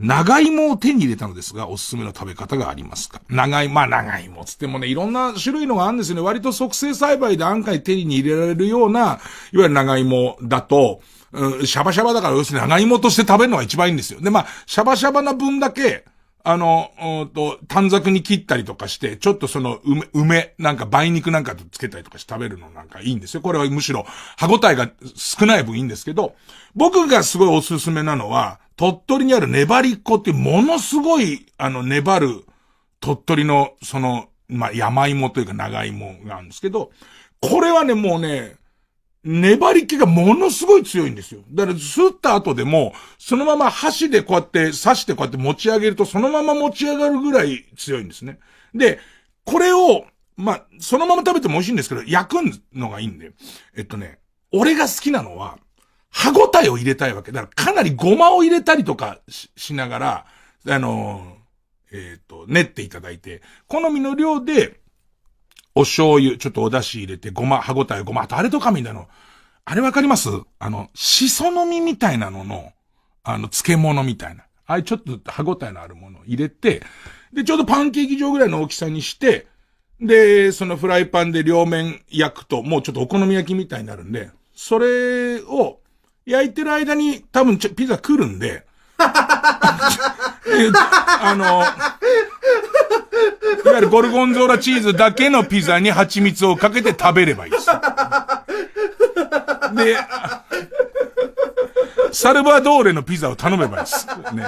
長芋を手に入れたのですが、おすすめの食べ方がありますか長芋、まあ長芋つってもね、いろんな種類のがあるんですよね。割と促成栽培で案外手に入れられるような、いわゆる長芋だと、うん、シャバシャバだから、要するに長芋として食べるのが一番いいんですよ。で、まあ、シャバシャバな分だけ、あの、うんと、短冊に切ったりとかして、ちょっとその、梅、梅、なんか梅肉なんかとつけたりとかして食べるのなんかいいんですよ。これはむしろ、歯応えが少ない分いいんですけど、僕がすごいおすすめなのは、鳥取にある粘りっ子ってものすごい、あの、粘る、鳥取の、その、まあ、山芋というか長芋なんですけど、これはね、もうね、粘り気がものすごい強いんですよ。だから、吸った後でも、そのまま箸でこうやって刺してこうやって持ち上げると、そのまま持ち上がるぐらい強いんですね。で、これを、まあ、そのまま食べても美味しいんですけど、焼くのがいいんで。えっとね、俺が好きなのは、歯ごたえを入れたいわけ。だからかなりごまを入れたりとかしながら、あのー、えっ、ー、と、練っていただいて、好みの量で、お醤油、ちょっとお出汁入れて、ごま、歯ごたえごま、あとあれとかみたいなの。あれわかりますあの、しその実みたいなのの、あの、漬物みたいな。あれちょっと歯ごたえのあるものを入れて、で、ちょうどパンケーキ状ぐらいの大きさにして、で、そのフライパンで両面焼くと、もうちょっとお好み焼きみたいになるんで、それを、焼いてる間に多分ピザ来るんで、あの、いわゆるゴルゴンゾーラチーズだけのピザに蜂蜜をかけて食べればいいです。で、サルバドーレのピザを頼めばいいです。ね。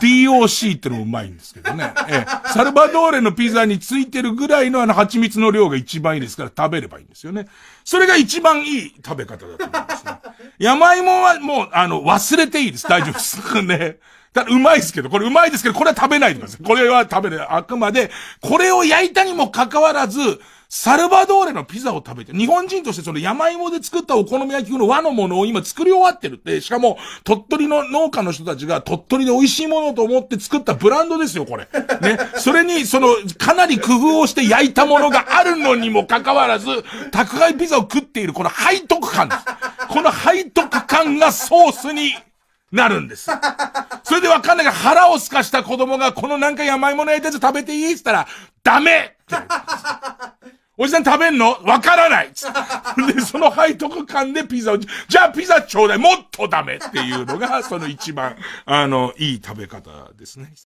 DOC ってのもうまいんですけどね。ええ。サルバドーレのピザについてるぐらいのあの蜂蜜の量が一番いいですから食べればいいんですよね。それが一番いい食べ方だと思いますね。山芋はもう、あの、忘れていいです。大丈夫です。ね。ただ、うまいですけど、これうまいですけど、これは食べないでください。これは食べない。あくまで、これを焼いたにもかかわらず、サルバドーレのピザを食べて、日本人としてその山芋で作ったお好み焼きの和のものを今作り終わってるって、しかも、鳥取の農家の人たちが鳥取で美味しいものと思って作ったブランドですよ、これ。ね。それに、その、かなり工夫をして焼いたものがあるのにもかかわらず、宅配ピザを食っている、この背徳感です。この背徳感がソースに、なるんです。それでわかんないが腹をすかした子供がこのなんか山芋の焼いたやつ食べていいって言ったら、ダメって。おじさん食べんのわからない で、その背徳感でピザを、じゃあピザちょうだいもっとダメっていうのが、その一番、あの、いい食べ方ですね。